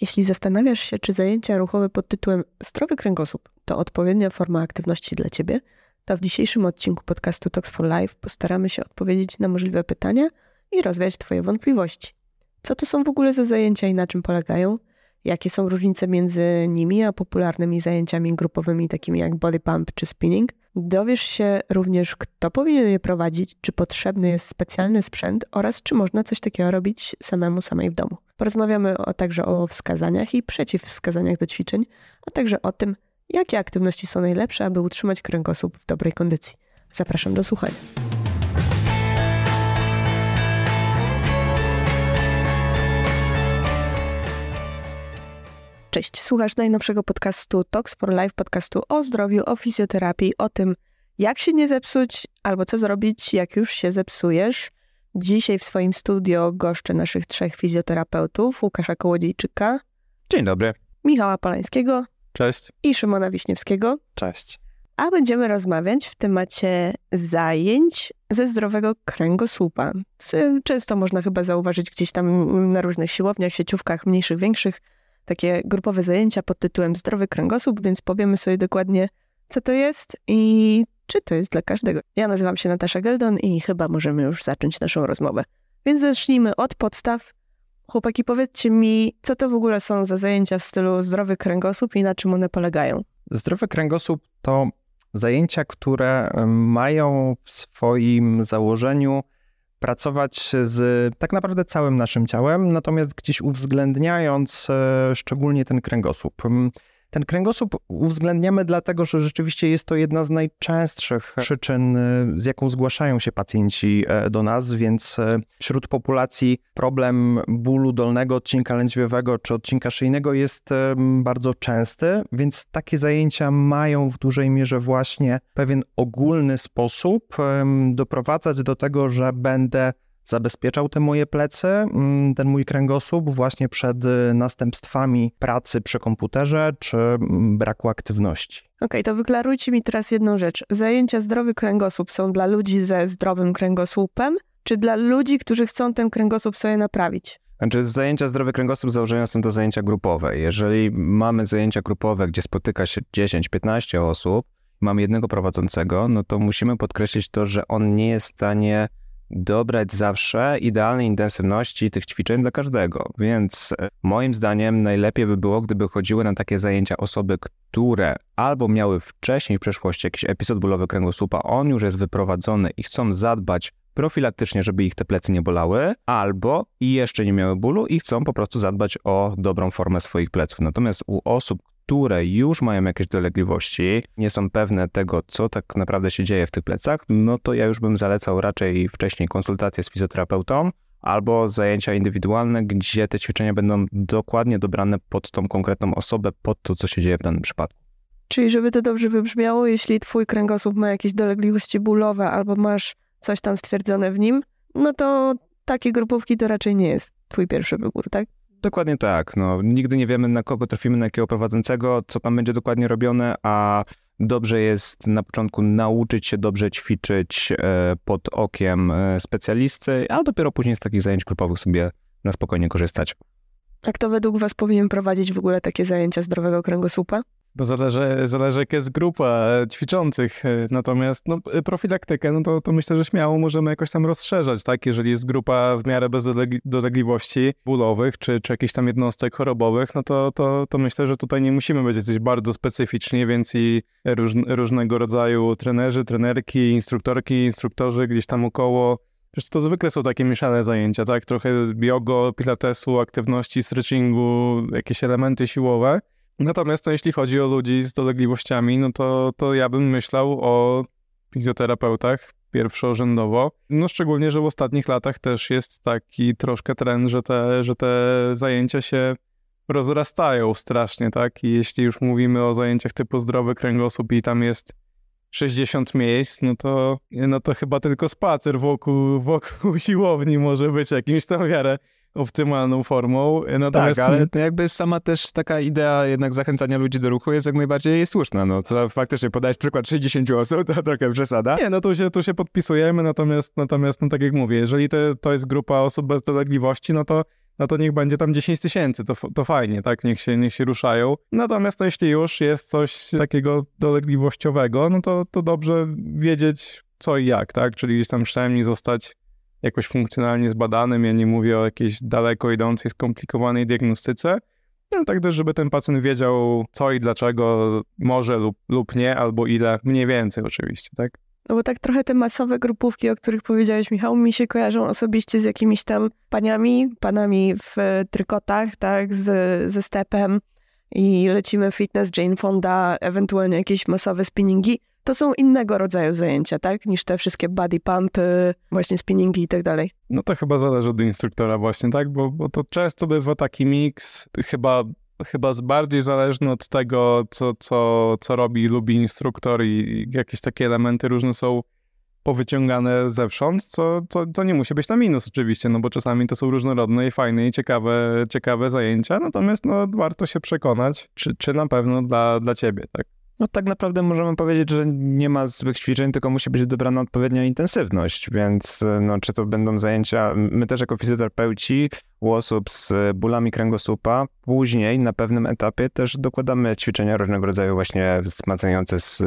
Jeśli zastanawiasz się, czy zajęcia ruchowe pod tytułem Zdrowy kręgosłup to odpowiednia forma aktywności dla Ciebie, to w dzisiejszym odcinku podcastu Talks for Life postaramy się odpowiedzieć na możliwe pytania i rozwiać Twoje wątpliwości. Co to są w ogóle za zajęcia i na czym polegają? Jakie są różnice między nimi a popularnymi zajęciami grupowymi takimi jak body pump czy spinning? Dowiesz się również, kto powinien je prowadzić, czy potrzebny jest specjalny sprzęt oraz czy można coś takiego robić samemu samej w domu. Porozmawiamy o, także o wskazaniach i przeciwwskazaniach do ćwiczeń, a także o tym, jakie aktywności są najlepsze, aby utrzymać kręgosłup w dobrej kondycji. Zapraszam do słuchania. Cześć, słuchasz najnowszego podcastu Talks for Life, podcastu o zdrowiu, o fizjoterapii, o tym, jak się nie zepsuć, albo co zrobić, jak już się zepsujesz. Dzisiaj w swoim studio goszczę naszych trzech fizjoterapeutów, Łukasza Kołodziejczyka. Dzień dobry. Michała Polańskiego. Cześć. I Szymona Wiśniewskiego. Cześć. A będziemy rozmawiać w temacie zajęć ze zdrowego kręgosłupa. Często można chyba zauważyć gdzieś tam na różnych siłowniach, sieciówkach mniejszych, większych, takie grupowe zajęcia pod tytułem Zdrowy kręgosłup, więc powiemy sobie dokładnie, co to jest i czy to jest dla każdego. Ja nazywam się Natasza Geldon i chyba możemy już zacząć naszą rozmowę. Więc zacznijmy od podstaw. Chłopaki, powiedzcie mi, co to w ogóle są za zajęcia w stylu zdrowy kręgosłup i na czym one polegają? Zdrowy kręgosłup to zajęcia, które mają w swoim założeniu pracować z tak naprawdę całym naszym ciałem, natomiast gdzieś uwzględniając e, szczególnie ten kręgosłup. Ten kręgosłup uwzględniamy dlatego, że rzeczywiście jest to jedna z najczęstszych tak. przyczyn, z jaką zgłaszają się pacjenci e, do nas, więc e, wśród populacji problem bólu dolnego odcinka lędźwiowego czy odcinka szyjnego jest bardzo częsty, więc takie zajęcia mają w dużej mierze właśnie pewien ogólny sposób doprowadzać do tego, że będę zabezpieczał te moje plecy, mm, ten mój kręgosłup właśnie przed y, następstwami pracy przy komputerze czy mm, braku aktywności. Okej, okay, to wyklarujcie mi teraz jedną rzecz. Zajęcia zdrowy kręgosłup są dla ludzi ze zdrowym kręgosłupem, czy dla ludzi, którzy chcą ten kręgosłup sobie naprawić? Znaczy, zajęcia zdrowy kręgosłup założenia są to zajęcia grupowe. Jeżeli mamy zajęcia grupowe, gdzie spotyka się 10-15 osób, mamy jednego prowadzącego, no to musimy podkreślić to, że on nie jest w stanie dobrać zawsze idealnej intensywności tych ćwiczeń dla każdego. Więc e, moim zdaniem najlepiej by było, gdyby chodziły na takie zajęcia osoby, które albo miały wcześniej w przeszłości jakiś epizod bólowy kręgosłupa, on już jest wyprowadzony i chcą zadbać profilaktycznie, żeby ich te plecy nie bolały, albo i jeszcze nie miały bólu i chcą po prostu zadbać o dobrą formę swoich pleców. Natomiast u osób, które już mają jakieś dolegliwości, nie są pewne tego, co tak naprawdę się dzieje w tych plecach, no to ja już bym zalecał raczej wcześniej konsultację z fizjoterapeutą albo zajęcia indywidualne, gdzie te ćwiczenia będą dokładnie dobrane pod tą konkretną osobę, pod to, co się dzieje w danym przypadku. Czyli żeby to dobrze wybrzmiało, jeśli twój kręgosłup ma jakieś dolegliwości bólowe albo masz coś tam stwierdzone w nim, no to takie grupówki to raczej nie jest twój pierwszy wybór, tak? Dokładnie tak. No, nigdy nie wiemy, na kogo trafimy, na jakiego prowadzącego, co tam będzie dokładnie robione, a dobrze jest na początku nauczyć się dobrze ćwiczyć e, pod okiem e, specjalisty, a dopiero później z takich zajęć grupowych sobie na spokojnie korzystać. Jak to według Was powinien prowadzić w ogóle takie zajęcia zdrowego kręgosłupa? Bo no zależy, zależy jak jest grupa ćwiczących, e, natomiast no, e, profilaktykę, no to, to myślę, że śmiało możemy jakoś tam rozszerzać, tak? Jeżeli jest grupa w miarę bez dolegliwości bólowych, czy, czy jakichś tam jednostek chorobowych, no to, to, to myślę, że tutaj nie musimy być jakoś bardzo specyficzni, więc i róż, różnego rodzaju trenerzy, trenerki, instruktorki, instruktorzy gdzieś tam około Przecież to zwykle są takie mieszane zajęcia, tak? Trochę jogo, pilatesu, aktywności, stretchingu, jakieś elementy siłowe. Natomiast to jeśli chodzi o ludzi z dolegliwościami, no to, to ja bym myślał o fizjoterapeutach pierwszorzędowo. No szczególnie, że w ostatnich latach też jest taki troszkę trend, że te, że te zajęcia się rozrastają strasznie, tak? I jeśli już mówimy o zajęciach typu zdrowy kręgosłup i tam jest 60 miejsc, no to, no to chyba tylko spacer wokół, wokół siłowni może być jakimś tam wiarę optymalną formą. E, natomiast... Tak, ale no jakby sama też taka idea jednak zachęcania ludzi do ruchu jest jak najbardziej słuszna. No to faktycznie podać przykład 60 osób, to trochę przesada. Nie, no tu się, tu się podpisujemy, natomiast, natomiast no tak jak mówię, jeżeli to, to jest grupa osób bez dolegliwości, no to no to niech będzie tam 10 tysięcy, to, to fajnie, tak, niech się, niech się ruszają. Natomiast no, jeśli już jest coś takiego dolegliwościowego, no to, to dobrze wiedzieć co i jak, tak, czyli gdzieś tam przynajmniej zostać jakoś funkcjonalnie zbadanym. Ja nie mówię o jakiejś daleko idącej, skomplikowanej diagnostyce, ale tak też, żeby ten pacjent wiedział, co i dlaczego może lub, lub nie, albo ile, mniej więcej oczywiście, tak? No bo tak trochę te masowe grupówki, o których powiedziałeś, Michał, mi się kojarzą osobiście z jakimiś tam paniami, panami w trykotach, tak, z, ze stepem i lecimy fitness Jane Fonda, ewentualnie jakieś masowe spinningi to są innego rodzaju zajęcia, tak? Niż te wszystkie body pumpy, właśnie spinningi i tak dalej. No to chyba zależy od instruktora właśnie, tak? Bo, bo to często bywa taki miks, chyba chyba bardziej zależny od tego, co, co, co robi lubi instruktor i jakieś takie elementy różne są powyciągane zewsząd, co, co, co nie musi być na minus oczywiście, no bo czasami to są różnorodne i fajne i ciekawe, ciekawe zajęcia, natomiast no, warto się przekonać, czy, czy na pewno dla, dla ciebie, tak? No tak naprawdę możemy powiedzieć, że nie ma złych ćwiczeń, tylko musi być dobrana odpowiednia intensywność, więc e, no, czy to będą zajęcia, my też jako fizjoterapeuci u osób z e, bólami kręgosłupa, później na pewnym etapie też dokładamy ćwiczenia różnego rodzaju właśnie wzmacniające z e,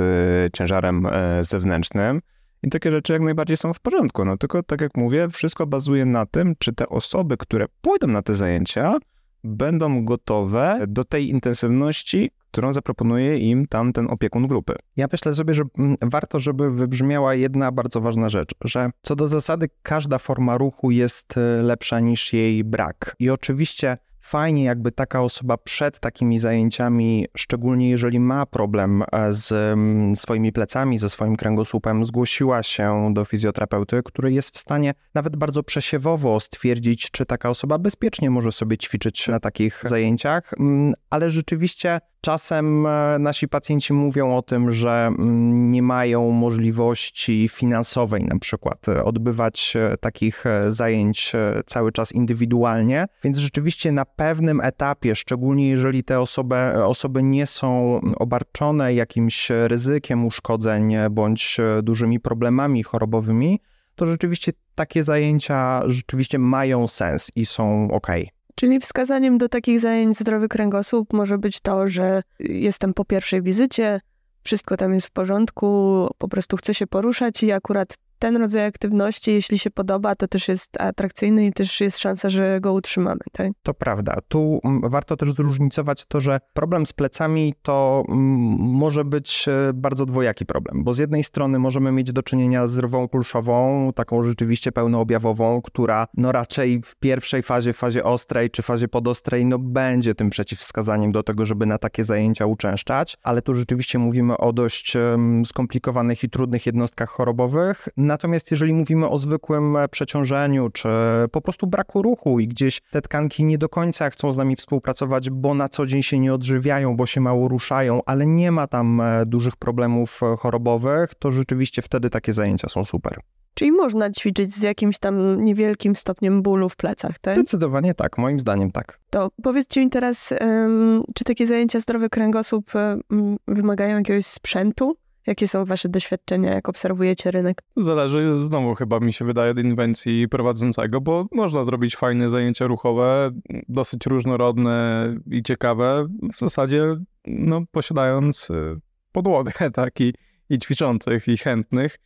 ciężarem zewnętrznym i takie rzeczy jak najbardziej są w porządku, no tylko tak jak mówię, wszystko bazuje na tym, czy te osoby, które pójdą na te zajęcia, będą gotowe do tej intensywności, którą zaproponuje im tamten opiekun grupy. Ja myślę sobie, że mm, warto, żeby wybrzmiała jedna bardzo ważna rzecz, że co do zasady każda forma ruchu jest e, lepsza niż jej brak. I oczywiście fajnie, jakby taka osoba przed takimi zajęciami, szczególnie jeżeli ma problem e, z mm, swoimi plecami, ze swoim kręgosłupem, zgłosiła się do fizjoterapeuty, który jest w stanie nawet bardzo przesiewowo stwierdzić, czy taka osoba bezpiecznie może sobie ćwiczyć na takich tak. zajęciach, mm, ale rzeczywiście Czasem e, nasi pacjenci mówią o tym, że mm, nie mają możliwości finansowej, na przykład, e, odbywać e, takich zajęć cały czas indywidualnie, więc rzeczywiście na pewnym etapie, szczególnie jeżeli te osoby, osoby nie są obarczone jakimś ryzykiem uszkodzeń bądź dużymi problemami chorobowymi, to rzeczywiście takie zajęcia rzeczywiście mają sens i są ok. Czyli wskazaniem do takich zajęć zdrowy kręgosłup może być to, że jestem po pierwszej wizycie, wszystko tam jest w porządku, po prostu chcę się poruszać i akurat ten rodzaj aktywności, jeśli się podoba, to też jest atrakcyjny i też jest szansa, że go utrzymamy. Tak? To prawda. Tu mm, warto też zróżnicować to, że problem z plecami to mm, może być e, bardzo dwojaki problem, bo z jednej strony możemy mieć do czynienia z rwą kulszową, taką rzeczywiście pełnoobjawową, która no raczej w pierwszej fazie, fazie ostrej czy fazie podostrej, no będzie tym przeciwwskazaniem do tego, żeby na takie zajęcia uczęszczać, ale tu rzeczywiście mówimy o dość skomplikowanych i trudnych jednostkach chorobowych Natomiast jeżeli mówimy o zwykłym e, przeciążeniu, czy po prostu braku ruchu i gdzieś te tkanki nie do końca chcą z nami współpracować, bo na co dzień się nie odżywiają, bo się mało ruszają, ale nie ma tam e, dużych problemów e, chorobowych, to rzeczywiście wtedy takie zajęcia są super. Czyli można ćwiczyć z jakimś tam niewielkim stopniem bólu w plecach, tak? Zdecydowanie tak, moim zdaniem tak. To powiedzcie mi teraz, czy takie zajęcia zdrowy kręgosłup wymagają jakiegoś sprzętu? Jakie są wasze doświadczenia, jak obserwujecie rynek? Zależy znowu chyba mi się wydaje od inwencji prowadzącego, bo można zrobić fajne zajęcia ruchowe, dosyć różnorodne i ciekawe, w zasadzie no, posiadając y, podłogę tak, i, i ćwiczących i chętnych.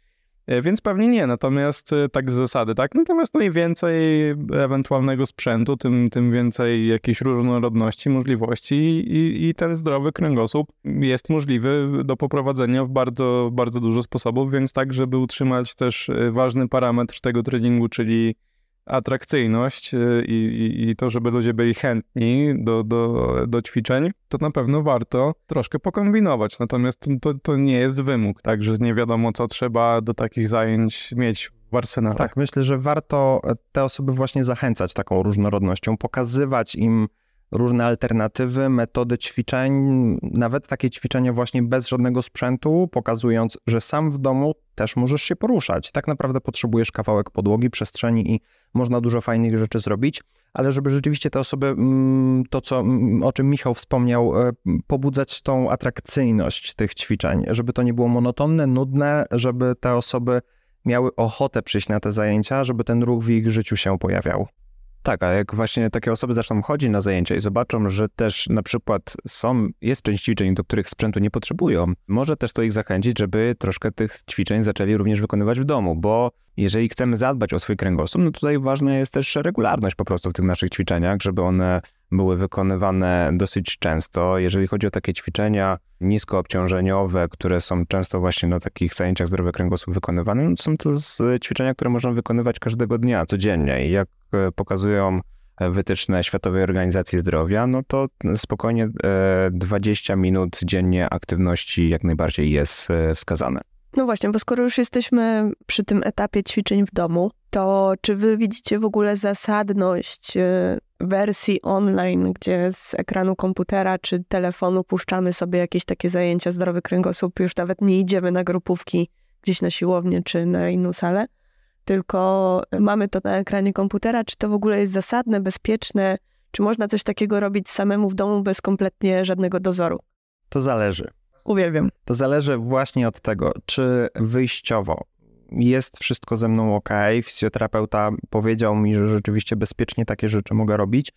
E, więc pewnie nie, natomiast e, tak z zasady, tak? Natomiast no i więcej ewentualnego sprzętu, tym, tym więcej jakiejś różnorodności, możliwości i, i ten zdrowy kręgosłup jest możliwy do poprowadzenia w bardzo, bardzo dużo sposobów, więc tak, żeby utrzymać też e, ważny parametr tego treningu, czyli atrakcyjność y, i, i, i, to, żeby ludzie byli chętni do, do, do ćwiczeń, to na pewno warto troszkę pokombinować. Natomiast to, to nie jest wymóg, także nie wiadomo, co trzeba do takich zajęć mieć w arsenale. Tak, myślę, że warto te osoby właśnie zachęcać taką różnorodnością, pokazywać im różne alternatywy, metody ćwiczeń, nawet takie ćwiczenia właśnie bez żadnego sprzętu, pokazując, że sam w domu też możesz się poruszać. Tak naprawdę potrzebujesz kawałek podłogi, przestrzeni i można dużo fajnych rzeczy zrobić, ale żeby rzeczywiście te osoby, mm, to co, mm, o czym Michał wspomniał, e, pobudzać tą atrakcyjność tych ćwiczeń, żeby to nie było monotonne, nudne, żeby te osoby miały ochotę przyjść na te zajęcia, żeby ten ruch w ich życiu się pojawiał. Tak, a jak właśnie takie osoby zaczną chodzić na zajęcia i zobaczą, że też na przykład są, jest część ćwiczeń, do których sprzętu nie potrzebują, może też to ich zachęcić, żeby troszkę tych ćwiczeń zaczęli również wykonywać w domu, bo jeżeli chcemy zadbać o swój kręgosłup, no tutaj ważna jest też regularność po prostu w tych naszych ćwiczeniach, żeby one były wykonywane dosyć często. Jeżeli chodzi o takie ćwiczenia niskoobciążeniowe, które są często właśnie na takich zajęciach zdrowy kręgosłup wykonywane, no są to ćwiczenia, które można wykonywać każdego dnia, codziennie. I jak e, pokazują e, wytyczne Światowej Organizacji Zdrowia, no to spokojnie 20 e, minut dziennie aktywności jak najbardziej jest wskazane. No właśnie, bo skoro już jesteśmy przy tym etapie ćwiczeń w domu, to czy wy widzicie w ogóle zasadność wersji online, gdzie z ekranu komputera czy telefonu puszczamy sobie jakieś takie zajęcia zdrowy kręgosłup, już nawet nie idziemy na grupówki gdzieś na siłownię czy na inną salę, tylko mamy to na ekranie komputera, czy to w ogóle jest zasadne, bezpieczne, czy można coś takiego robić samemu w domu bez kompletnie żadnego dozoru? To zależy. Uwielbiam. To zależy właśnie od tego, czy wyjściowo jest wszystko ze mną ok, fizjoterapeuta powiedział mi, że rzeczywiście bezpiecznie takie rzeczy mogę robić.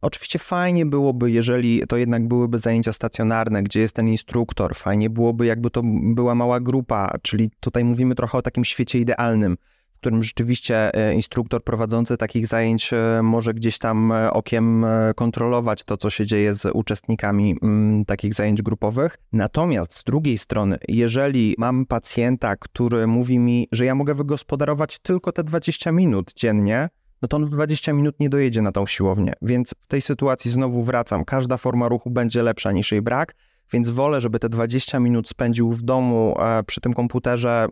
Oczywiście fajnie byłoby, jeżeli to jednak byłyby zajęcia stacjonarne, gdzie jest ten instruktor. Fajnie byłoby, jakby to była mała grupa, czyli tutaj mówimy trochę o takim świecie idealnym w którym rzeczywiście e, instruktor prowadzący takich zajęć e, może gdzieś tam e, okiem kontrolować to, co się dzieje z uczestnikami mm, takich zajęć grupowych. Natomiast z drugiej strony, jeżeli mam pacjenta, który mówi mi, że ja mogę wygospodarować tylko te 20 minut dziennie, no to on w 20 minut nie dojedzie na tą siłownię. Więc w tej sytuacji znowu wracam. Każda forma ruchu będzie lepsza niż jej brak więc wolę, żeby te 20 minut spędził w domu e, przy tym komputerze,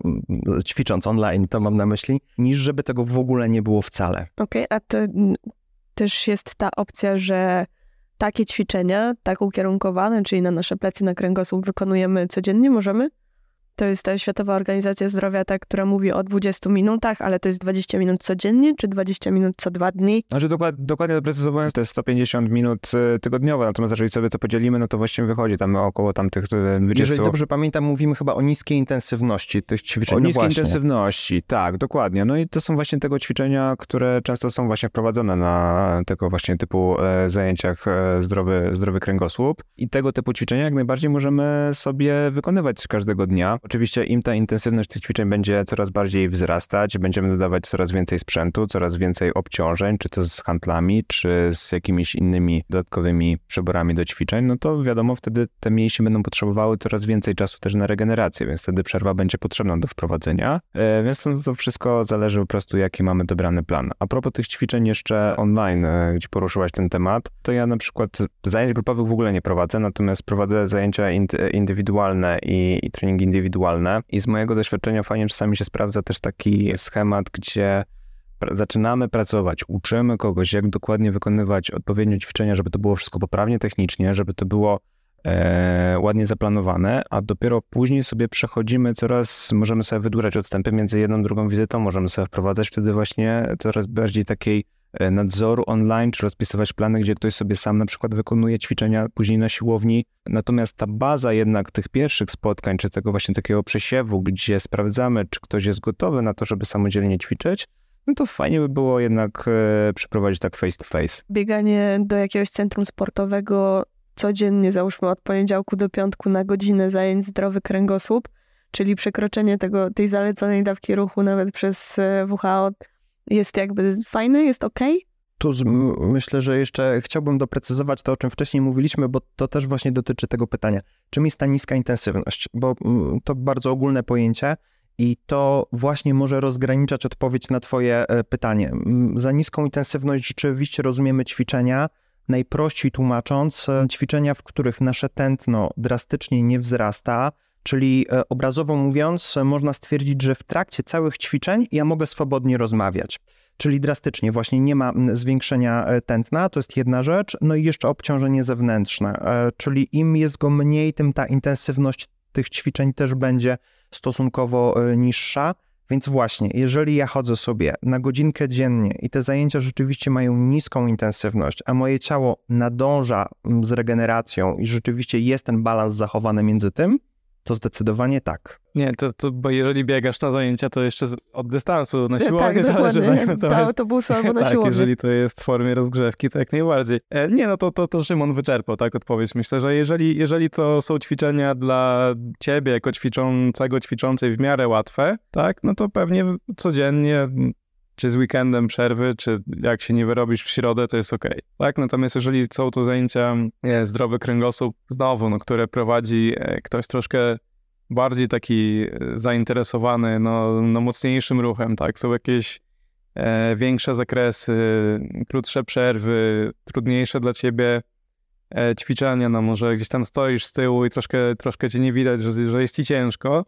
ćwicząc online, to mam na myśli, niż żeby tego w ogóle nie było wcale. Okej, okay, a to też jest ta opcja, że takie ćwiczenia, tak ukierunkowane, czyli na nasze plecy, na kręgosłup wykonujemy codziennie, możemy? To jest ta e, Światowa Organizacja Zdrowia, ta, która mówi o 20 minutach, ale to jest 20 minut codziennie, czy 20 minut co dwa dni? Znaczy dokład, dokładnie doprecyzowując, to jest 150 minut e, tygodniowe, natomiast jeżeli sobie to podzielimy, no to właśnie wychodzi tam około tamtych 20... E, jeżeli dobrze pamiętam, mówimy chyba o niskiej intensywności tych ćwiczeń. O no niskiej intensywności, tak, dokładnie. No i to są właśnie tego ćwiczenia, które często są właśnie wprowadzone na tego właśnie typu zajęciach zdrowy, zdrowy kręgosłup. I tego typu ćwiczenia jak najbardziej możemy sobie wykonywać każdego dnia. Oczywiście im ta intensywność tych ćwiczeń będzie coraz bardziej wzrastać, będziemy dodawać coraz więcej sprzętu, coraz więcej obciążeń, czy to z handlami, czy z jakimiś innymi dodatkowymi przeborami do ćwiczeń, no to wiadomo, wtedy te mięśnie będą potrzebowały coraz więcej czasu też na regenerację, więc wtedy przerwa będzie potrzebna do wprowadzenia. E, więc to, to wszystko zależy po prostu, jaki mamy dobrany plan. A propos tych ćwiczeń jeszcze online, e, gdzie poruszyłaś ten temat, to ja na przykład zajęć grupowych w ogóle nie prowadzę, natomiast prowadzę zajęcia indywidualne i, i indywidualny indywidualne. I z mojego doświadczenia fajnie czasami się sprawdza też taki schemat, gdzie zaczynamy pracować, uczymy kogoś, jak dokładnie wykonywać odpowiednie ćwiczenia, żeby to było wszystko poprawnie technicznie, żeby to było e, ładnie zaplanowane, a dopiero później sobie przechodzimy coraz, możemy sobie wydłużać odstępy między jedną drugą wizytą, możemy sobie wprowadzać wtedy właśnie coraz bardziej takiej E, nadzoru online, czy rozpisywać plany, gdzie ktoś sobie sam na przykład wykonuje ćwiczenia później na siłowni. Natomiast ta baza jednak tych pierwszych spotkań, czy tego właśnie takiego przesiewu, gdzie sprawdzamy, czy ktoś jest gotowy na to, żeby samodzielnie ćwiczyć, no to fajnie by było jednak e, przeprowadzić tak face to face. Bieganie do jakiegoś centrum sportowego codziennie, załóżmy od poniedziałku do piątku na godzinę zajęć zdrowy kręgosłup, czyli przekroczenie tego, tej zaleconej dawki ruchu nawet przez e, WHO jest jakby fajny, jest ok. Tu myślę, że jeszcze chciałbym doprecyzować to, o czym wcześniej mówiliśmy, bo to też właśnie dotyczy tego pytania. Czym jest ta niska intensywność? Bo to bardzo ogólne pojęcie i to właśnie może rozgraniczać odpowiedź na Twoje e, pytanie. Za niską intensywność rzeczywiście rozumiemy ćwiczenia, najprościej tłumacząc, e, ćwiczenia, w których nasze tętno drastycznie nie wzrasta, Czyli e, obrazowo mówiąc, można stwierdzić, że w trakcie całych ćwiczeń ja mogę swobodnie rozmawiać. Czyli drastycznie, właśnie nie ma zwiększenia e, tętna, to jest jedna rzecz. No i jeszcze obciążenie zewnętrzne, e, czyli im jest go mniej, tym ta intensywność tych ćwiczeń też będzie stosunkowo niższa. Więc właśnie, jeżeli ja chodzę sobie na godzinkę dziennie i te zajęcia rzeczywiście mają niską intensywność, a moje ciało nadąża z regeneracją i rzeczywiście jest ten balans zachowany między tym, to zdecydowanie tak. Nie, to, to, bo jeżeli biegasz na zajęcia, to jeszcze od dystansu na e, tak, siłownię tak, zależy. Tak, do autobusu albo na tak, siłownię. jeżeli to jest w formie rozgrzewki, to jak najbardziej. E, nie, no to, to, to Szymon wyczerpał tak odpowiedź. Myślę, że jeżeli, jeżeli to są ćwiczenia dla ciebie jako ćwiczącego, ćwiczącej w miarę łatwe, tak, no to pewnie codziennie czy z weekendem przerwy, czy jak się nie wyrobisz w środę, to jest ok. Tak? Natomiast jeżeli są to zajęcia e, zdrowy kręgosłup, znowu, no, które prowadzi e, ktoś troszkę bardziej taki e, zainteresowany, no, no mocniejszym ruchem, tak? Są jakieś e, większe zakresy, krótsze przerwy, trudniejsze dla ciebie e, ćwiczenia, no może gdzieś tam stoisz z tyłu i troszkę, troszkę cię nie widać, że, że jest ci ciężko,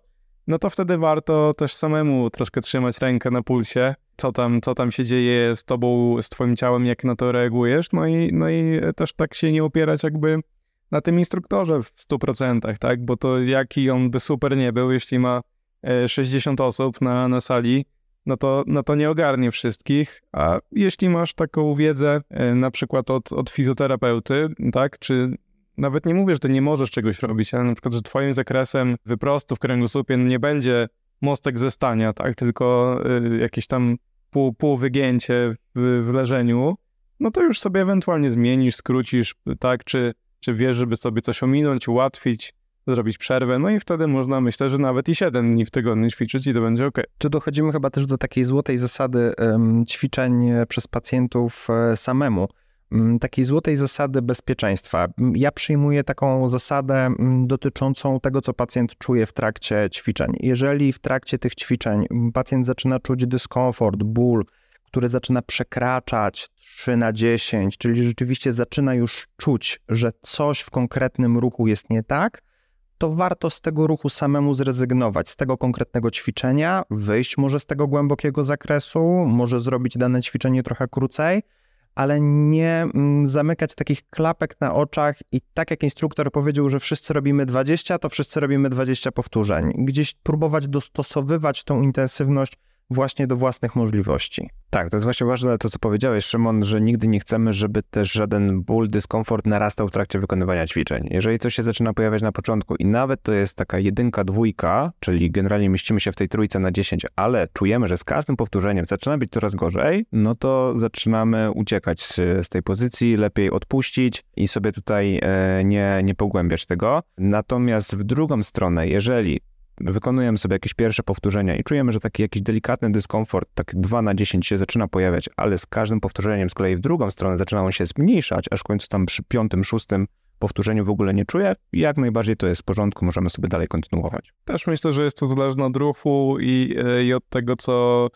no to wtedy warto też samemu troszkę trzymać rękę na pulsie, co tam, co tam się dzieje z tobą, z twoim ciałem, jak na to reagujesz, no i, no i też tak się nie opierać jakby na tym instruktorze w 100%, tak, bo to jaki on by super nie był, jeśli ma 60 e, osób na, na sali, no to, no to nie ogarnie wszystkich, a jeśli masz taką wiedzę e, na przykład od, od fizjoterapeuty, tak, czy nawet nie mówię, że ty nie możesz czegoś robić, ale na przykład, że twoim zakresem wyprostu w kręgosłupie nie będzie mostek ze stania, tak, tylko y, jakieś tam pół, pół wygięcie w, w leżeniu, no to już sobie ewentualnie zmienisz, skrócisz, tak, czy, czy wiesz, żeby sobie coś ominąć, ułatwić, zrobić przerwę, no i wtedy można, myślę, że nawet i 7 dni w tygodniu ćwiczyć i to będzie ok. Czy dochodzimy chyba też do takiej złotej zasady ćwiczeń przez pacjentów e, samemu? Mm, takiej złotej zasady bezpieczeństwa. Mm, ja przyjmuję taką zasadę mm, dotyczącą tego, co pacjent czuje w trakcie ćwiczeń. Jeżeli w trakcie tych ćwiczeń pacjent zaczyna czuć dyskomfort, ból, który zaczyna przekraczać 3 na 10, czyli rzeczywiście zaczyna już czuć, że coś w konkretnym ruchu jest nie tak, to warto z tego ruchu samemu zrezygnować, z tego konkretnego ćwiczenia, wyjść może z tego głębokiego zakresu, może zrobić dane ćwiczenie trochę krócej, ale nie mm, zamykać takich klapek na oczach i tak jak instruktor powiedział, że wszyscy robimy 20, to wszyscy robimy 20 powtórzeń. Gdzieś próbować dostosowywać tą intensywność właśnie do własnych możliwości. Tak, to jest właśnie ważne to, co powiedziałeś, Szymon, że nigdy nie chcemy, żeby też żaden ból, dyskomfort narastał w trakcie wykonywania ćwiczeń. Jeżeli coś się zaczyna pojawiać na początku i nawet to jest taka jedynka, dwójka, czyli generalnie mieścimy się w tej trójce na 10, ale czujemy, że z każdym powtórzeniem zaczyna być coraz gorzej, no to zaczynamy uciekać z, z tej pozycji, lepiej odpuścić i sobie tutaj e, nie, nie pogłębiać tego. Natomiast w drugą stronę, jeżeli wykonujemy sobie jakieś pierwsze powtórzenia i czujemy, że taki jakiś delikatny dyskomfort, tak 2 na 10 się zaczyna pojawiać, ale z każdym powtórzeniem z kolei w drugą stronę zaczyna on się zmniejszać, aż w końcu tam przy piątym, szóstym powtórzeniu w ogóle nie czuję. Jak najbardziej to jest w porządku, możemy sobie dalej kontynuować. Też myślę, że jest to zależne od ruchu i, e, i od tego, co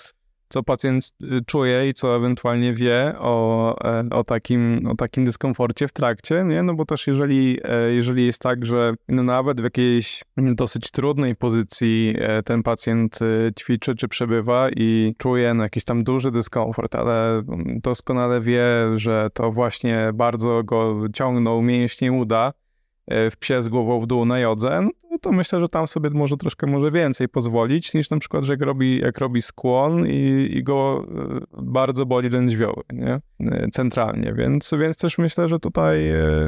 co pacjent y, czuje i co ewentualnie wie o, e, o, takim, o takim dyskomforcie w trakcie, nie? No bo też jeżeli, e, jeżeli jest tak, że no nawet w jakiejś dosyć trudnej pozycji e, ten pacjent y, ćwiczy czy przebywa i czuje no, jakiś tam duży dyskomfort, ale doskonale wie, że to właśnie bardzo go ciągną mięśnie uda, E, w psie z głową w dół na jodze, no to myślę, że tam sobie może troszkę może więcej pozwolić niż na przykład, że jak robi, jak robi skłon i, i go e, bardzo boli lędźwioły, nie? E, centralnie, więc, więc też myślę, że tutaj...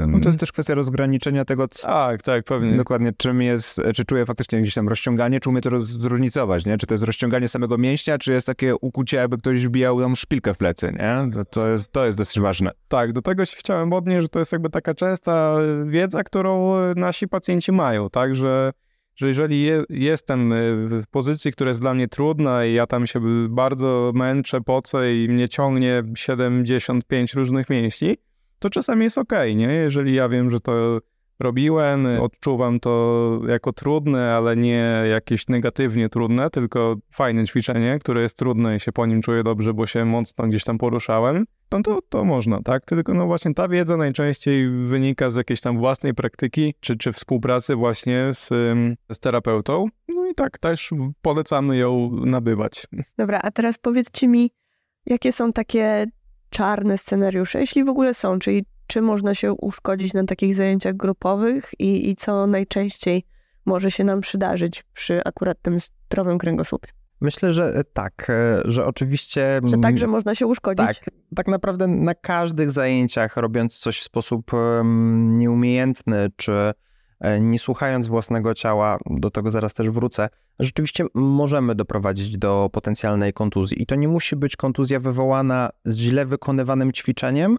No to jest też kwestia rozgraniczenia tego, co... Tak, tak, pewnie. Dokładnie, czym jest, czy czuję faktycznie gdzieś tam rozciąganie, czy umie to zróżnicować, nie? Czy to jest rozciąganie samego mięśnia, czy jest takie ukucie, aby ktoś wbijał tam szpilkę w plecy, nie? To, to, jest, to jest dosyć ważne. Tak, do tego się chciałem odnieść, że to jest jakby taka częsta wiedza, którą E, nasi pacjenci mają, tak, że, że jeżeli je, jestem e, w pozycji, która jest dla mnie trudna i ja tam się bardzo męczę, poce i mnie ciągnie 75 różnych mięśni, to czasami jest ok, nie? Jeżeli ja wiem, że to robiłem. Mhm. Odczuwam to jako trudne, ale nie jakieś negatywnie trudne, tylko fajne ćwiczenie, które jest trudne i się po nim czuję dobrze, bo się mocno gdzieś tam poruszałem. No to, to można, tak? Tylko no właśnie ta wiedza najczęściej wynika z jakiejś tam własnej praktyki, czy, czy współpracy właśnie z, z terapeutą. No i tak też polecamy ją nabywać. Dobra, a teraz powiedzcie mi, jakie są takie czarne scenariusze, jeśli w ogóle są, czyli czy można się uszkodzić na takich zajęciach grupowych i, i co najczęściej może się nam przydarzyć przy akurat tym zdrowym kręgosłupie. Myślę, że e, tak, e, że oczywiście. Że mm, także można się uszkodzić. Tak, tak naprawdę na każdych zajęciach, robiąc coś w sposób nieumiejętny, czy e, nie słuchając własnego ciała, do tego zaraz też wrócę, rzeczywiście możemy doprowadzić do potencjalnej kontuzji. I to nie musi być kontuzja wywołana z źle wykonywanym ćwiczeniem,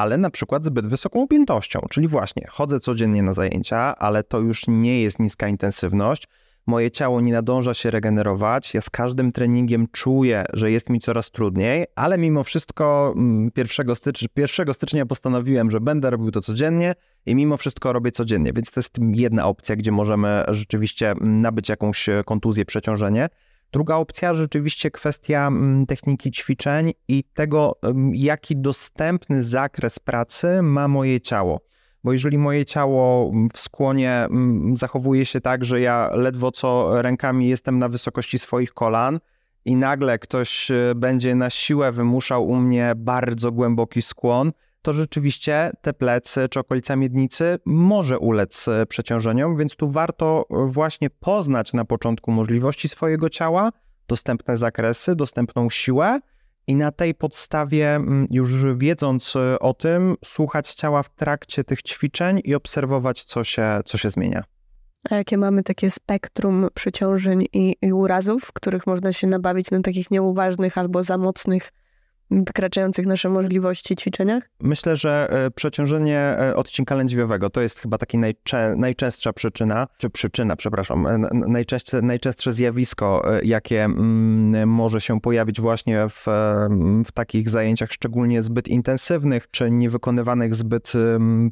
ale na przykład zbyt wysoką objętością, czyli właśnie chodzę codziennie na zajęcia, ale to już nie jest niska intensywność, moje ciało nie nadąża się regenerować, ja z każdym treningiem czuję, że jest mi coraz trudniej, ale mimo wszystko 1 stycznia, 1 stycznia postanowiłem, że będę robił to codziennie i mimo wszystko robię codziennie, więc to jest jedna opcja, gdzie możemy rzeczywiście nabyć jakąś e, kontuzję, przeciążenie. Druga opcja rzeczywiście kwestia mm, techniki ćwiczeń i tego, mm, jaki dostępny zakres pracy ma moje ciało. Bo jeżeli moje ciało mm, w skłonie zachowuje się tak, że ja ledwo co rękami jestem na wysokości swoich kolan, i nagle ktoś e, będzie na siłę wymuszał u mnie bardzo głęboki skłon, to rzeczywiście te plecy czy okolica miednicy może ulec e, przeciążeniom, więc tu warto e, właśnie poznać na początku możliwości swojego ciała, dostępne zakresy, dostępną siłę i na tej podstawie, mm, już wiedząc e, o tym, słuchać ciała w trakcie tych ćwiczeń i obserwować, co się, co się zmienia. A jakie mamy takie spektrum przeciążeń i, i urazów, których można się nabawić na takich nieuważnych albo za mocnych wykraczających nasze możliwości ćwiczeniach? Myślę, że e, przeciążenie e, odcinka lędźwiowego to jest chyba taka najczę najczęstsza przyczyna, czy przyczyna, przepraszam, najczęstsze, najczęstsze zjawisko, e, jakie mm, może się pojawić właśnie w, w takich zajęciach, szczególnie zbyt intensywnych, czy niewykonywanych zbyt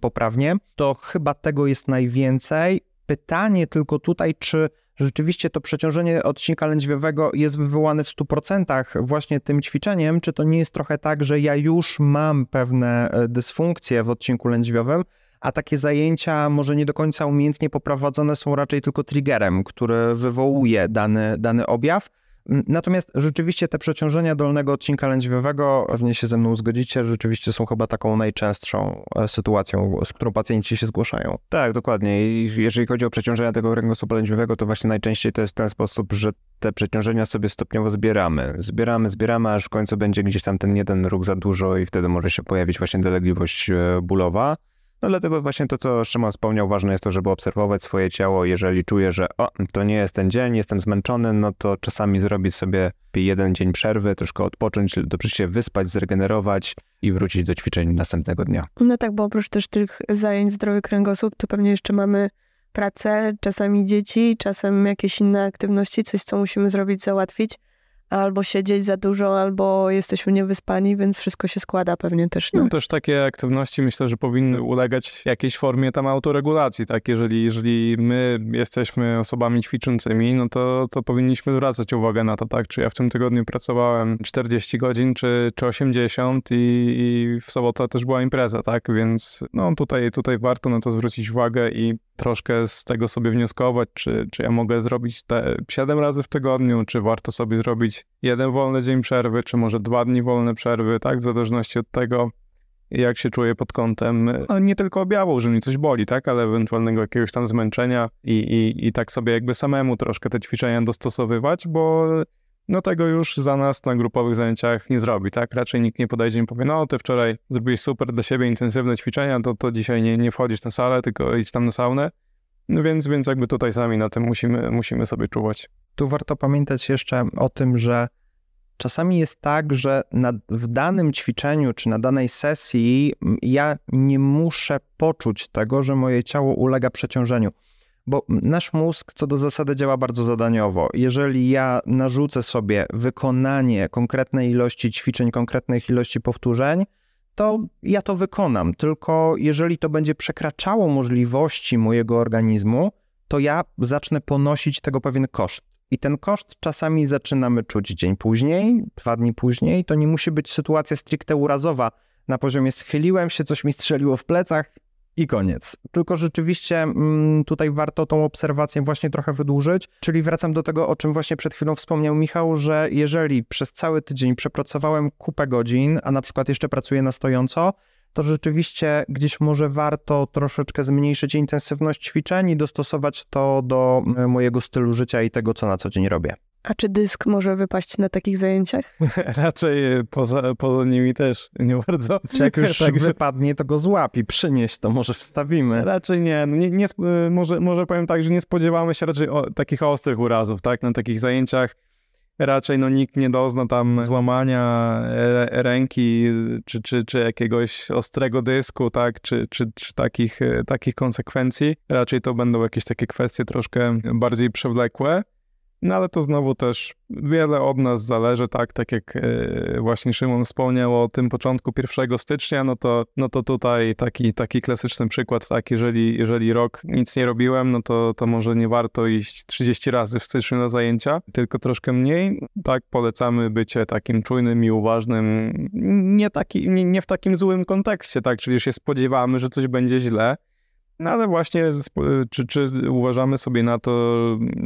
poprawnie, to chyba tego jest najwięcej. Pytanie tylko tutaj, czy rzeczywiście to przeciążenie odcinka lędźwiowego jest wywołane w 100% właśnie tym ćwiczeniem, czy to nie jest trochę tak, że ja już mam pewne e, dysfunkcje w odcinku lędźwiowym, a takie zajęcia może nie do końca umiejętnie poprowadzone są raczej tylko triggerem, który wywołuje dany, dany objaw, Natomiast rzeczywiście te przeciążenia dolnego odcinka lędźwiowego, pewnie się ze mną zgodzicie, rzeczywiście są chyba taką najczęstszą e, sytuacją, z którą pacjenci się zgłaszają. Tak, dokładnie. I jeżeli chodzi o przeciążenia tego kręgosłupa lędźwiowego, to właśnie najczęściej to jest w ten sposób, że te przeciążenia sobie stopniowo zbieramy. Zbieramy, zbieramy, aż w końcu będzie gdzieś tam ten jeden ruch za dużo i wtedy może się pojawić właśnie dolegliwość e, bólowa. No dlatego właśnie to, co Szymon wspomniał, ważne jest to, żeby obserwować swoje ciało. Jeżeli czuję, że o, to nie jest ten dzień, jestem zmęczony, no to czasami zrobić sobie jeden dzień przerwy, troszkę odpocząć, dobrze się wyspać, zregenerować i wrócić do ćwiczeń następnego dnia. No tak, bo oprócz też tych zajęć zdrowy kręgosłup, to pewnie jeszcze mamy pracę, czasami dzieci, czasem jakieś inne aktywności, coś, co musimy zrobić, załatwić albo siedzieć za dużo, albo jesteśmy niewyspani, więc wszystko się składa pewnie też. Nie? No też takie aktywności myślę, że powinny ulegać jakiejś formie tam autoregulacji, tak? Jeżeli, jeżeli my jesteśmy osobami ćwiczącymi, no to, to powinniśmy zwracać uwagę na to, tak? Czy ja w tym tygodniu pracowałem 40 godzin, czy, czy 80 i, i w sobotę też była impreza, tak? Więc no tutaj, tutaj warto na to zwrócić uwagę i troszkę z tego sobie wnioskować, czy, czy ja mogę zrobić te 7 razy w tygodniu, czy warto sobie zrobić jeden wolny dzień przerwy, czy może dwa dni wolne przerwy, tak? W zależności od tego, jak się czuję pod kątem e, nie tylko objawu, że mi coś boli, tak, ale ewentualnego jakiegoś tam zmęczenia i, i, i tak sobie jakby samemu troszkę te ćwiczenia dostosowywać, bo no tego już za nas na grupowych zajęciach nie zrobi, tak? Raczej nikt nie podejdzie i powie, no ty wczoraj zrobiłeś super dla siebie intensywne ćwiczenia, to, to dzisiaj nie, nie wchodzisz na salę, tylko idź tam na saunę. No więc, więc jakby tutaj sami na tym musimy, musimy sobie czuwać. Tu warto pamiętać jeszcze o tym, że czasami jest tak, że na, w danym ćwiczeniu czy na danej sesji ja nie muszę poczuć tego, że moje ciało ulega przeciążeniu. Bo nasz mózg co do zasady działa bardzo zadaniowo. Jeżeli ja narzucę sobie wykonanie konkretnej ilości ćwiczeń, konkretnych ilości powtórzeń, to ja to wykonam. Tylko jeżeli to będzie przekraczało możliwości mojego organizmu, to ja zacznę ponosić tego pewien koszt. I ten koszt czasami zaczynamy czuć dzień później, dwa dni później. To nie musi być sytuacja stricte urazowa. Na poziomie schyliłem się, coś mi strzeliło w plecach i koniec. Tylko rzeczywiście mm, tutaj warto tą obserwację właśnie trochę wydłużyć, czyli wracam do tego, o czym właśnie przed chwilą wspomniał Michał, że jeżeli przez cały tydzień przepracowałem kupę godzin, a na przykład jeszcze pracuję na stojąco, to rzeczywiście gdzieś może warto troszeczkę zmniejszyć intensywność ćwiczeń i dostosować to do mm, mojego stylu życia i tego, co na co dzień robię. A czy dysk może wypaść na takich zajęciach? Raczej e, poza, poza nimi też nie bardzo. Czy jak już tak wypadnie, to go złapi, przynieść to może wstawimy. Raczej nie. No nie, nie e, może, może powiem tak, że nie spodziewamy się raczej o, takich ostrych urazów, tak? Na takich zajęciach raczej no, nikt nie dozna tam złamania e, ręki czy, czy, czy jakiegoś ostrego dysku, tak, czy, czy, czy takich, takich konsekwencji. Raczej to będą jakieś takie kwestie troszkę bardziej przewlekłe. No ale to znowu też wiele od nas zależy, tak, tak jak e, właśnie Szymon wspomniał o tym początku 1 stycznia, no to, no to tutaj taki, taki klasyczny przykład, tak, jeżeli, jeżeli rok nic nie robiłem, no to, to może nie warto iść 30 razy w styczniu na zajęcia, tylko troszkę mniej, tak, polecamy bycie takim czujnym i uważnym, nie, taki, nie, nie w takim złym kontekście, tak, czyli się spodziewamy, że coś będzie źle, no ale właśnie, czy, czy uważamy sobie na to,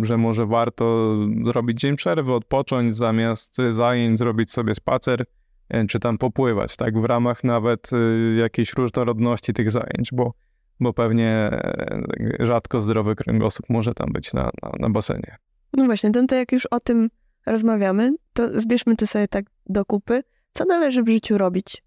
że może warto zrobić dzień przerwy, odpocząć zamiast zajęć, zrobić sobie spacer, e, czy tam popływać, tak? W ramach nawet e, jakiejś różnorodności tych zajęć, bo, bo pewnie e, rzadko zdrowy kręgosłup może tam być na, na, na basenie. No właśnie, ten to jak już o tym rozmawiamy, to zbierzmy to sobie tak do kupy. Co należy w życiu robić,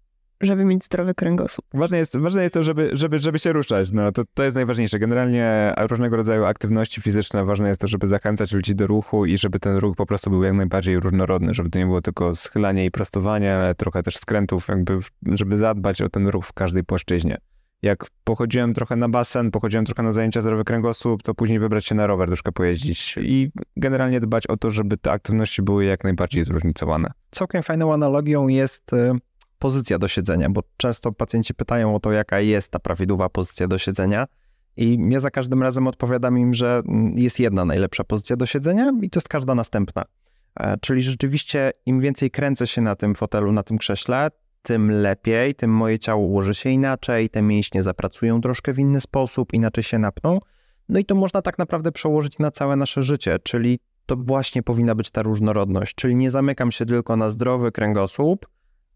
żeby mieć zdrowy kręgosłup. Ważne jest, ważne jest to, żeby, żeby, żeby się ruszać. No, to, to jest najważniejsze. Generalnie różnego rodzaju aktywności fizyczne, ważne jest to, żeby zachęcać ludzi do ruchu i żeby ten ruch po prostu był jak najbardziej różnorodny, żeby to nie było tylko schylanie i prostowanie, ale trochę też skrętów, jakby, żeby zadbać o ten ruch w każdej płaszczyźnie. Jak pochodziłem trochę na basen, pochodziłem trochę na zajęcia zdrowy kręgosłup, to później wybrać się na rower, troszkę pojeździć i generalnie dbać o to, żeby te aktywności były jak najbardziej zróżnicowane. Całkiem fajną analogią jest y, pozycja do siedzenia, bo często pacjenci pytają o to, jaka jest ta prawidłowa pozycja do siedzenia. I ja za każdym razem odpowiadam im, że jest jedna najlepsza pozycja do siedzenia i to jest każda następna. E, czyli rzeczywiście im więcej kręcę się na tym fotelu, na tym krześle, tym lepiej, tym moje ciało ułoży się inaczej, te mięśnie zapracują troszkę w inny sposób, inaczej się napną. No i to można tak naprawdę przełożyć na całe nasze życie, czyli to właśnie powinna być ta różnorodność, czyli nie zamykam się tylko na zdrowy kręgosłup,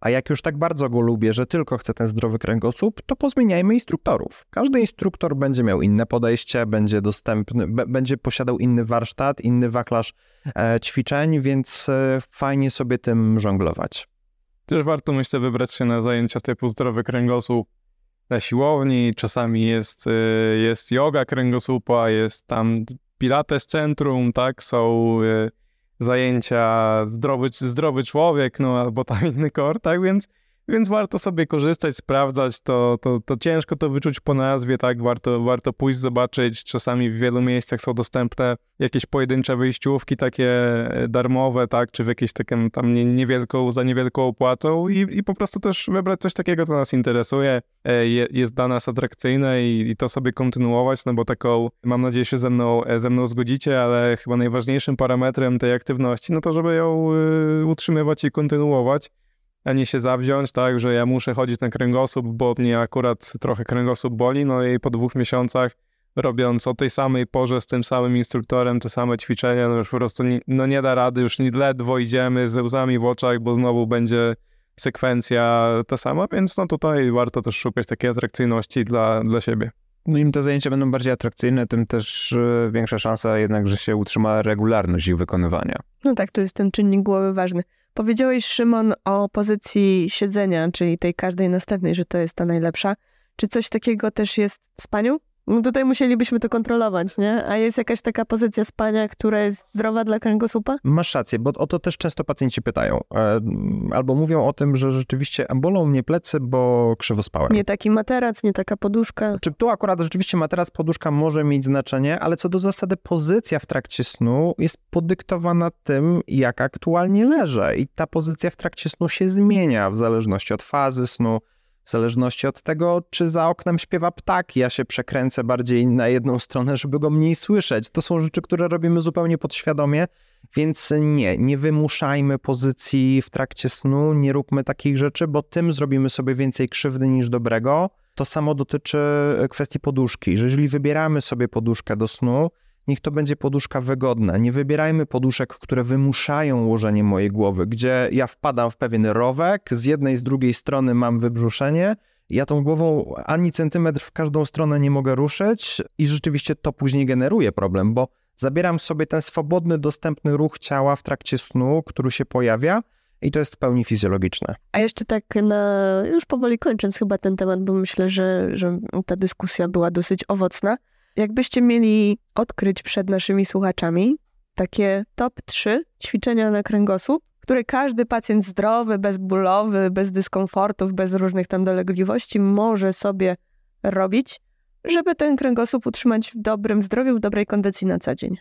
a jak już tak bardzo go lubię, że tylko chcę ten zdrowy kręgosłup, to pozmieniajmy instruktorów. Każdy instruktor będzie miał inne podejście, będzie dostępny, będzie posiadał inny warsztat, inny waklarz e, ćwiczeń, więc e, fajnie sobie tym żonglować. Też warto, myślę, wybrać się na zajęcia typu zdrowy kręgosłup na siłowni. Czasami jest, e, jest yoga kręgosłupa, jest tam pilates centrum, tak? Są... Y zajęcia zdrowy, zdrowy człowiek, no albo tam inny kor, tak więc więc warto sobie korzystać, sprawdzać, to, to, to ciężko to wyczuć po nazwie, tak? Warto, warto pójść, zobaczyć. Czasami w wielu miejscach są dostępne jakieś pojedyncze wyjściówki takie e, darmowe, tak? Czy w jakiejś takim tam niewielką, za niewielką opłatą i, i po prostu też wybrać coś takiego, co nas interesuje, e, jest dla nas atrakcyjne i, i to sobie kontynuować, no bo taką, mam nadzieję, się ze mną, e, ze mną zgodzicie, ale chyba najważniejszym parametrem tej aktywności, no to żeby ją utrzymywać i kontynuować a nie się zawziąć, tak, że ja muszę chodzić na kręgosłup, bo mnie akurat trochę kręgosłup boli, no i po dwóch miesiącach robiąc o tej samej porze z tym samym instruktorem te same ćwiczenia, no już po prostu nie, no nie da rady, już ledwo idziemy ze łzami w oczach, bo znowu będzie sekwencja ta sama, więc no tutaj warto też szukać takiej atrakcyjności dla, dla siebie. No im te zajęcia będą bardziej atrakcyjne, tym też e, większa szansa jednak, że się utrzyma regularność ich wykonywania. No tak, to jest ten czynnik głowy ważny. Powiedziałeś, Szymon, o pozycji siedzenia, czyli tej każdej następnej, że to jest ta najlepsza. Czy coś takiego też jest w spaniu? No tutaj musielibyśmy to kontrolować, nie? A jest jakaś taka pozycja spania, która jest zdrowa dla kręgosłupa? Masz rację, bo o to też często pacjenci pytają. E, albo mówią o tym, że rzeczywiście bolą mnie plecy, bo krzywo spałem. Nie taki materac, nie taka poduszka. Czy tu akurat rzeczywiście materac, poduszka może mieć znaczenie, ale co do zasady pozycja w trakcie snu jest podyktowana tym, jak aktualnie leżę. I ta pozycja w trakcie snu się zmienia w zależności od fazy snu, w zależności od tego, czy za oknem śpiewa ptak, ja się przekręcę bardziej na jedną stronę, żeby go mniej słyszeć. To są rzeczy, które robimy zupełnie podświadomie, więc nie, nie wymuszajmy pozycji w trakcie snu, nie róbmy takich rzeczy, bo tym zrobimy sobie więcej krzywdy niż dobrego. To samo dotyczy e, kwestii poduszki. Jeżeli wybieramy sobie poduszkę do snu, niech to będzie poduszka wygodna. Nie wybierajmy poduszek, które wymuszają łożenie mojej głowy, gdzie ja wpadam w pewien rowek, z jednej, z drugiej strony mam wybrzuszenie. Ja tą głową ani centymetr w każdą stronę nie mogę ruszyć, i rzeczywiście to później generuje problem, bo zabieram sobie ten swobodny, dostępny ruch ciała w trakcie snu, który się pojawia, i to jest w pełni fizjologiczne. A jeszcze tak na, już powoli kończąc chyba ten temat, bo myślę, że, że ta dyskusja była dosyć owocna. Jakbyście mieli odkryć przed naszymi słuchaczami takie top 3 ćwiczenia na kręgosłup, które każdy pacjent zdrowy, bezbólowy, bez dyskomfortów, bez różnych tam dolegliwości może sobie robić, żeby ten kręgosłup utrzymać w dobrym zdrowiu, w dobrej kondycji na co dzień.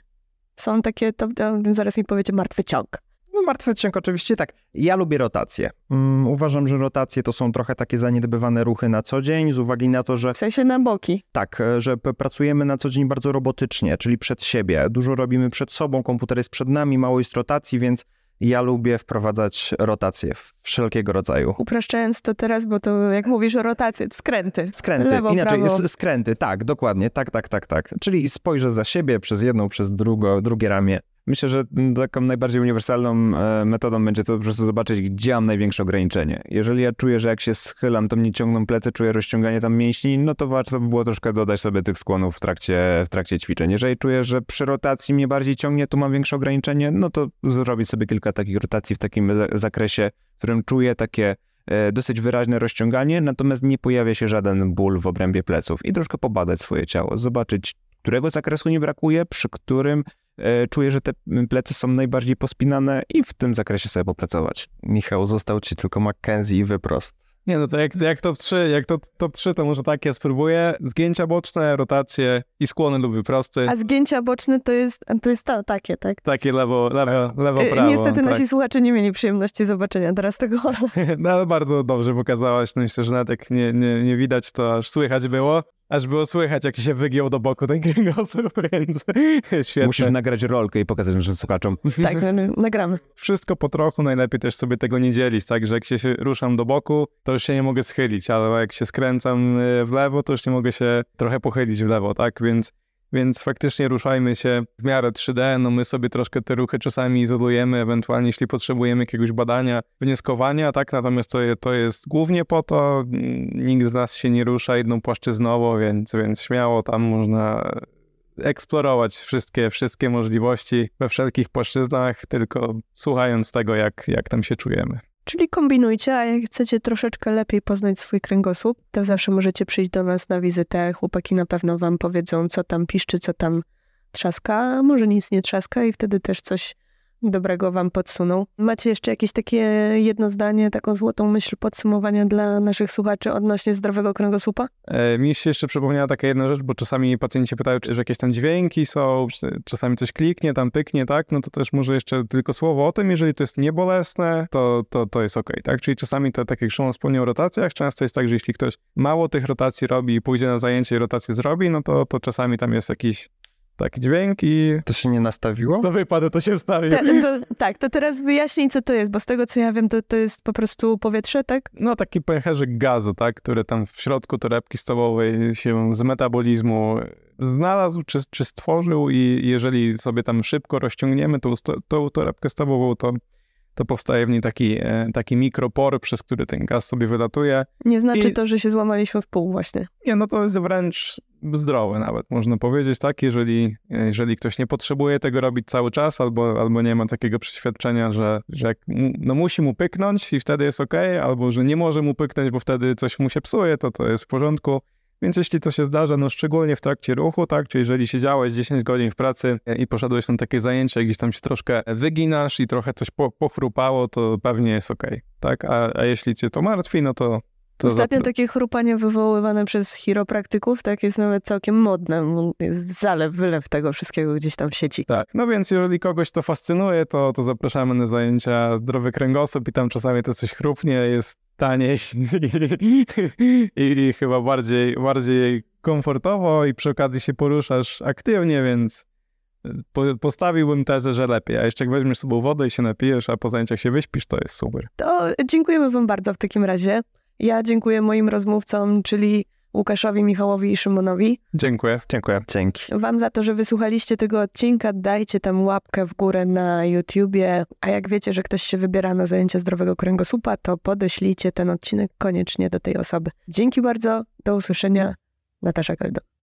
Są takie, to zaraz mi powiecie, martwy ciąg. No martwy ciąg oczywiście tak. Ja lubię rotacje. Um, uważam, że rotacje to są trochę takie zaniedbywane ruchy na co dzień, z uwagi na to, że... W sensie na boki. Tak, e, że pracujemy na co dzień bardzo robotycznie, czyli przed siebie. Dużo robimy przed sobą, komputer jest przed nami, mało jest rotacji, więc ja lubię wprowadzać rotacje wszelkiego rodzaju. Upraszczając to teraz, bo to jak mówisz o rotacji, skręty. Skręty, Lewo, inaczej prawo. skręty, tak, dokładnie, tak, tak, tak, tak. Czyli spojrzę za siebie przez jedną, przez drugo, drugie ramię. Myślę, że taką najbardziej uniwersalną e, metodą będzie to po prostu zobaczyć, gdzie mam największe ograniczenie. Jeżeli ja czuję, że jak się schylam, to mnie ciągną plecy, czuję rozciąganie tam mięśni, no to warto by było troszkę dodać sobie tych skłonów w trakcie, w trakcie ćwiczeń. Jeżeli czuję, że przy rotacji mnie bardziej ciągnie, tu mam większe ograniczenie, no to zrobić sobie kilka takich rotacji w takim zakresie, w którym czuję takie e, dosyć wyraźne rozciąganie, natomiast nie pojawia się żaden ból w obrębie pleców i troszkę pobadać swoje ciało, zobaczyć, którego zakresu nie brakuje, przy którym E, czuję, że te plecy są najbardziej pospinane i w tym zakresie sobie popracować. Michał, został ci tylko McKenzie i wyprost. Nie, no to jak, jak top 3, jak to, top 3, to może tak. ja spróbuję. Zgięcia boczne, rotacje i skłony lub wyprosty. A zgięcia boczne to jest, to jest to, takie, tak? Takie lewo, lewo, lewo, e, prawo. Niestety tak. nasi słuchacze nie mieli przyjemności zobaczenia teraz tego. no ale bardzo dobrze pokazałaś. No myślę, że nawet jak nie, nie, nie widać, to aż słychać było. Aż było słychać, jak się wygiął do boku ten kręgosłup, więc świetnie. Musisz nagrać rolkę i pokazać naszym słuchaczom. Tak, no, no, nagramy. Wszystko po trochu, najlepiej też sobie tego nie dzielić, tak, że jak się ruszam do boku, to już się nie mogę schylić, ale jak się skręcam y, w lewo, to już nie mogę się trochę pochylić w lewo, tak, więc więc faktycznie ruszajmy się w miarę 3D. No my sobie troszkę te ruchy czasami izolujemy, ewentualnie jeśli potrzebujemy jakiegoś badania, wnioskowania, tak? Natomiast to, to jest głównie po to, nikt z nas się nie rusza jedną płaszczyznowo, więc, więc śmiało tam można eksplorować wszystkie, wszystkie możliwości we wszelkich płaszczyznach, tylko słuchając tego, jak, jak tam się czujemy. Czyli kombinujcie, a jak chcecie troszeczkę lepiej poznać swój kręgosłup, to zawsze możecie przyjść do nas na wizytę. Chłopaki na pewno wam powiedzą, co tam piszczy, co tam trzaska, a może nic nie trzaska i wtedy też coś dobrego Wam podsunął. Macie jeszcze jakieś takie jedno zdanie, taką złotą myśl podsumowania dla naszych słuchaczy odnośnie zdrowego kręgosłupa? E, mi się jeszcze przypomniała taka jedna rzecz, bo czasami pacjenci pytają, czy że jakieś tam dźwięki są, czasami coś kliknie, tam pyknie, tak? No to też może jeszcze tylko słowo o tym, jeżeli to jest niebolesne, to, to, to jest ok, tak? Czyli czasami to, tak jak Szymon wspomniał o rotacjach, często jest tak, że jeśli ktoś mało tych rotacji robi i pójdzie na zajęcie i rotację zrobi, no to, to czasami tam jest jakiś taki dźwięk i... To się nie nastawiło? To wypadło, to się wstawi. No tak, to teraz wyjaśnij, co to jest, bo z tego, co ja wiem, to, to jest po prostu powietrze, tak? No, taki pęcherzyk gazu, tak, który tam w środku torebki stołowej się z metabolizmu znalazł, czy, czy stworzył i jeżeli sobie tam szybko rozciągniemy tą, tą torebkę stawową, to to powstaje w niej taki, e, taki mikropor, przez który ten gaz sobie wylatuje. Nie znaczy I... to, że się złamaliśmy w pół właśnie. Nie, no to jest wręcz zdrowe nawet, można powiedzieć, tak? Jeżeli, e, jeżeli ktoś nie potrzebuje tego robić cały czas, albo, albo nie ma takiego przeświadczenia, że, że no musi mu pyknąć i wtedy jest ok, albo że nie może mu pyknąć, bo wtedy coś mu się psuje, to to jest w porządku. Więc jeśli to się zdarza, no szczególnie w trakcie ruchu, tak, czy jeżeli siedziałeś 10 godzin w pracy i poszedłeś na takie zajęcie, gdzieś tam się troszkę wyginasz i trochę coś po, pochrupało, to pewnie jest okej, tak? A, a jeśli cię to martwi, no to Ostatnio takie chrupanie wywoływane przez chiropraktyków, tak jest nawet całkiem modne. Jest zalew, wylew tego wszystkiego gdzieś tam w sieci. Tak, no więc jeżeli kogoś to fascynuje, to, to zapraszamy na zajęcia zdrowy kręgosłup i tam czasami to coś chrupnie, jest taniej i, i, chyba bardziej, bardziej komfortowo i przy okazji się poruszasz aktywnie, więc e, po, postawiłbym tezę, że lepiej. A jeszcze jak weźmiesz sobie wodę i się napijesz, a po zajęciach się wyśpisz, to jest super. To dziękujemy wam bardzo w takim razie. Ja dziękuję moim rozmówcom, czyli Łukaszowi, Michałowi i Szymonowi. Dziękuję, dziękuję. Dzięki. Wam za to, że wysłuchaliście tego odcinka. Dajcie tam łapkę w górę na YouTubie. A jak wiecie, że ktoś się wybiera na zajęcia zdrowego kręgosłupa, to podeślijcie ten odcinek koniecznie do tej osoby. Dzięki bardzo, do usłyszenia. Natasza Kaldo.